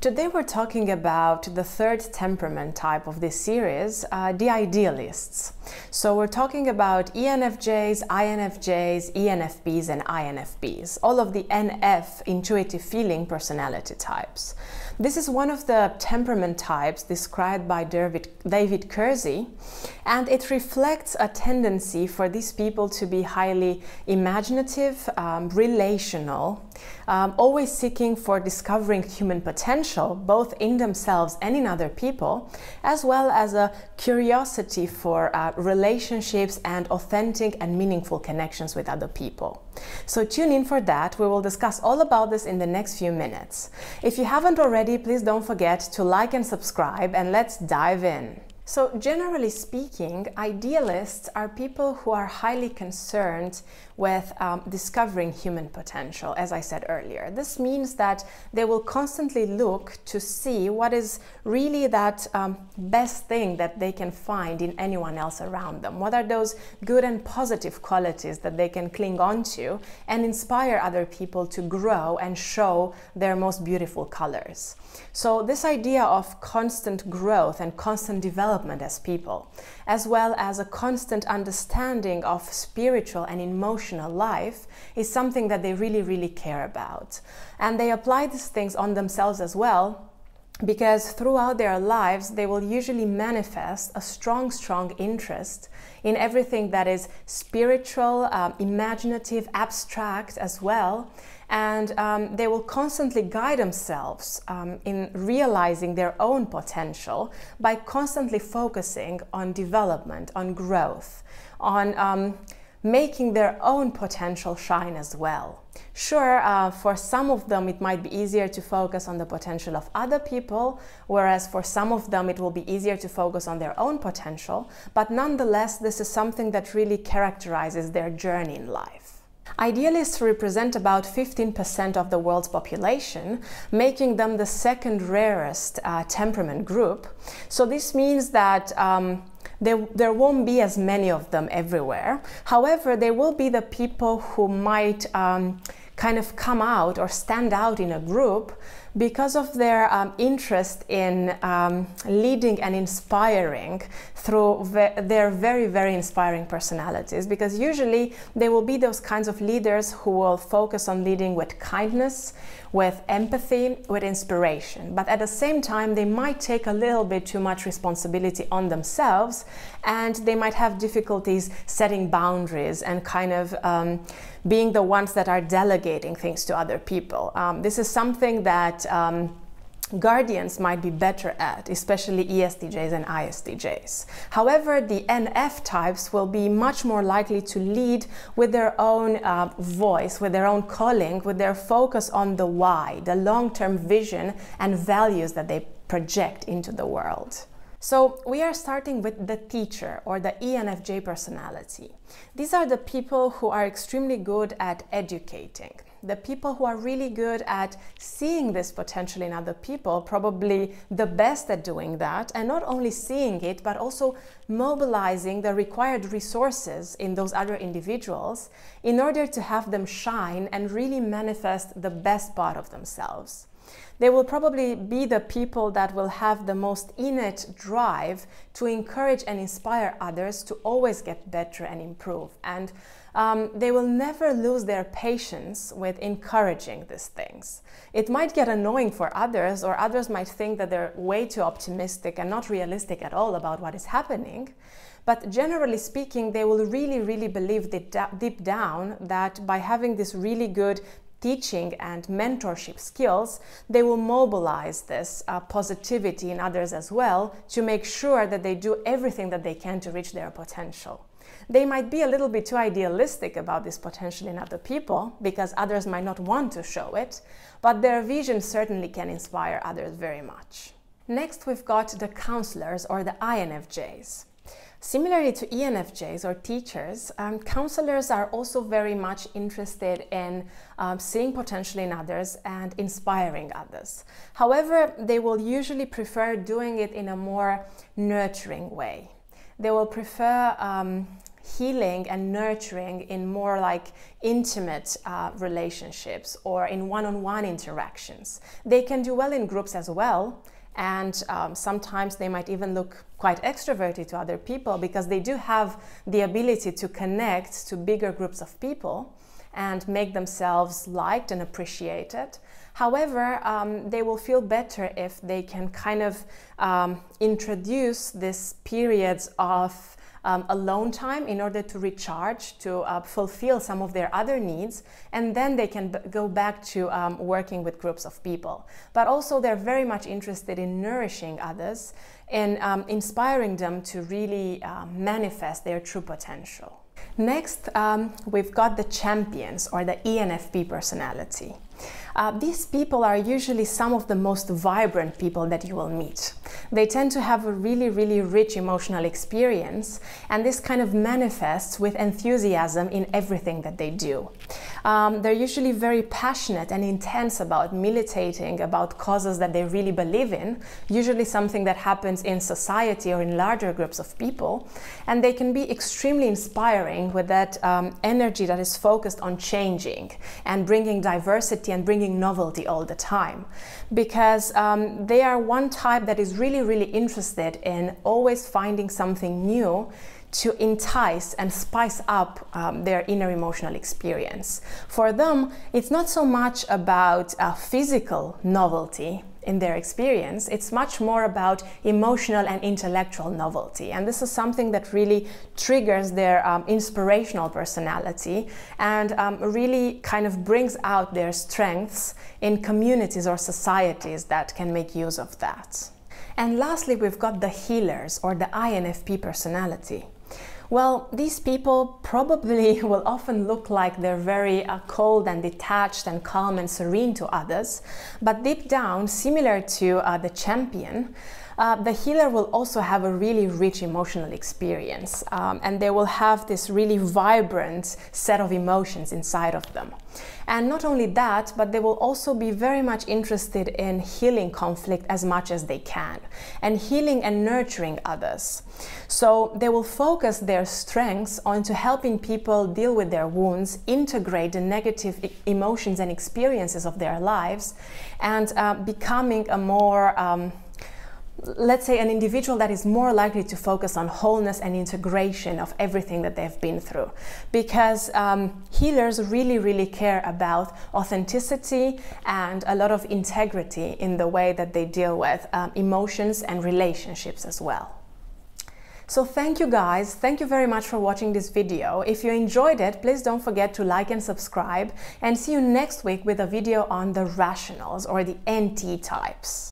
Today we're talking about the third temperament type of this series, uh, the idealists. So we're talking about ENFJs, INFJs, ENFPs and INFPs, all of the NF intuitive feeling personality types. This is one of the temperament types described by David, David Kersey and it reflects a tendency for these people to be highly imaginative, um, relational, um, always seeking for discovering human potential, both in themselves and in other people, as well as a curiosity for uh, relationships and authentic and meaningful connections with other people. So tune in for that. We will discuss all about this in the next few minutes. If you haven't already, please don't forget to like and subscribe, and let's dive in. So, generally speaking, idealists are people who are highly concerned with um, discovering human potential, as I said earlier. This means that they will constantly look to see what is really that um, best thing that they can find in anyone else around them. What are those good and positive qualities that they can cling on to and inspire other people to grow and show their most beautiful colors? So, this idea of constant growth and constant development development as people, as well as a constant understanding of spiritual and emotional life, is something that they really, really care about. And they apply these things on themselves as well because throughout their lives they will usually manifest a strong strong interest in everything that is spiritual um, imaginative abstract as well and um, they will constantly guide themselves um, in realizing their own potential by constantly focusing on development on growth on um, making their own potential shine as well. Sure, uh, for some of them it might be easier to focus on the potential of other people, whereas for some of them it will be easier to focus on their own potential, but nonetheless, this is something that really characterizes their journey in life. Idealists represent about 15% of the world's population, making them the second rarest uh, temperament group. So this means that um, there, there won't be as many of them everywhere. However, there will be the people who might um, kind of come out or stand out in a group because of their um, interest in um, leading and inspiring through ve their very, very inspiring personalities. Because usually they will be those kinds of leaders who will focus on leading with kindness, with empathy, with inspiration. But at the same time, they might take a little bit too much responsibility on themselves and they might have difficulties setting boundaries and kind of um, being the ones that are delegating things to other people. Um, this is something that um, guardians might be better at, especially ESTJs and ISTJs. However, the NF types will be much more likely to lead with their own uh, voice, with their own calling, with their focus on the why, the long term vision and values that they project into the world. So, we are starting with the teacher or the ENFJ personality. These are the people who are extremely good at educating the people who are really good at seeing this potential in other people, probably the best at doing that, and not only seeing it, but also mobilizing the required resources in those other individuals in order to have them shine and really manifest the best part of themselves. They will probably be the people that will have the most innate drive to encourage and inspire others to always get better and improve. And um, they will never lose their patience with encouraging these things. It might get annoying for others, or others might think that they're way too optimistic and not realistic at all about what is happening. But generally speaking, they will really, really believe deep down that by having this really good teaching and mentorship skills, they will mobilize this uh, positivity in others as well to make sure that they do everything that they can to reach their potential. They might be a little bit too idealistic about this potential in other people because others might not want to show it, but their vision certainly can inspire others very much. Next, we've got the counselors or the INFJs. Similarly to ENFJs or teachers, um, counselors are also very much interested in um, seeing potential in others and inspiring others. However, they will usually prefer doing it in a more nurturing way. They will prefer um, healing and nurturing in more like intimate uh, relationships or in one on one interactions. They can do well in groups as well, and um, sometimes they might even look quite extroverted to other people because they do have the ability to connect to bigger groups of people and make themselves liked and appreciated. However, um, they will feel better if they can kind of um, introduce these periods of um, alone time in order to recharge, to uh, fulfill some of their other needs, and then they can go back to um, working with groups of people. But also, they're very much interested in nourishing others and um, inspiring them to really uh, manifest their true potential. Next, um, we've got the champions or the ENFP personality. Uh, these people are usually some of the most vibrant people that you will meet. They tend to have a really, really rich emotional experience, and this kind of manifests with enthusiasm in everything that they do. Um, they're usually very passionate and intense about militating, about causes that they really believe in, usually something that happens in society or in larger groups of people. And they can be extremely inspiring with that um, energy that is focused on changing and bringing diversity and bringing bringing novelty all the time because um, they are one type that is really, really interested in always finding something new to entice and spice up um, their inner emotional experience. For them, it's not so much about a uh, physical novelty, in their experience, it's much more about emotional and intellectual novelty. And this is something that really triggers their um, inspirational personality and um, really kind of brings out their strengths in communities or societies that can make use of that. And lastly, we've got the healers or the INFP personality. Well, these people probably will often look like they're very uh, cold and detached and calm and serene to others, but deep down, similar to uh, the champion, uh, the healer will also have a really rich emotional experience um, and they will have this really vibrant set of emotions inside of them. And not only that, but they will also be very much interested in healing conflict as much as they can and healing and nurturing others. So they will focus their strengths onto helping people deal with their wounds, integrate the negative emotions and experiences of their lives, and uh, becoming a more um, let's say an individual that is more likely to focus on wholeness and integration of everything that they've been through because um, healers really really care about authenticity and a lot of integrity in the way that they deal with um, emotions and relationships as well so thank you guys, thank you very much for watching this video. If you enjoyed it, please don't forget to like and subscribe and see you next week with a video on the rationals or the NT types.